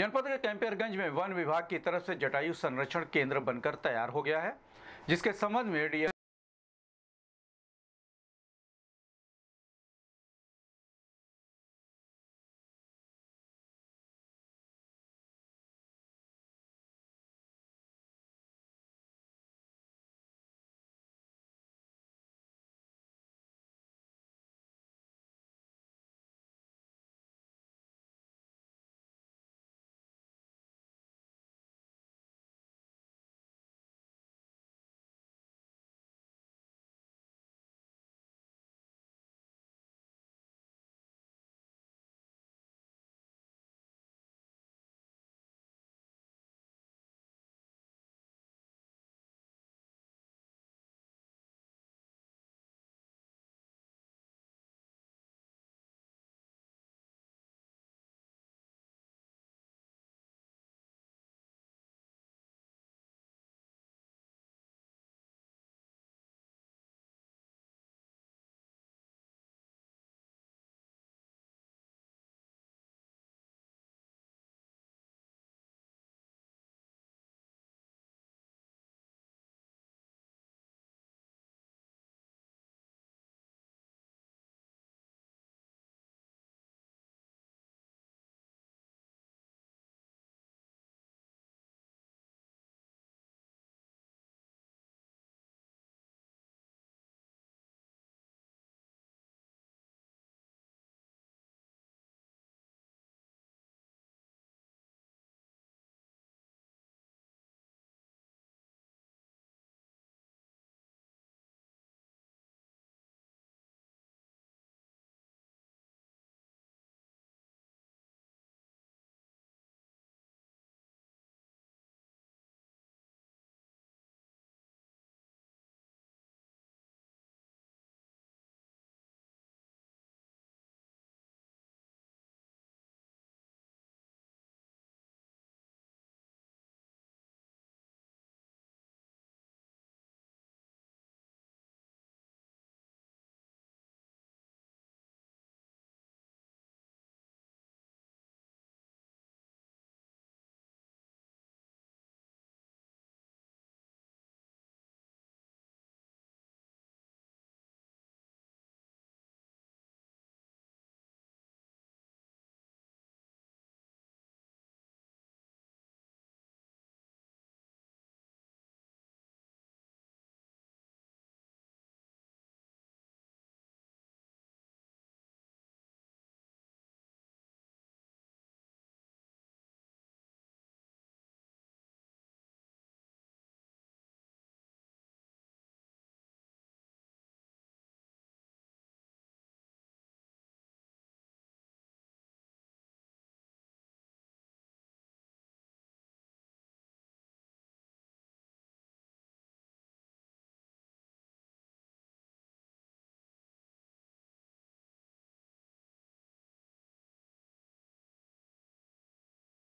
जनपद के कैंपियरगंज में वन विभाग की तरफ से जटायु संरक्षण केंद्र बनकर तैयार हो गया है जिसके संबंध में डी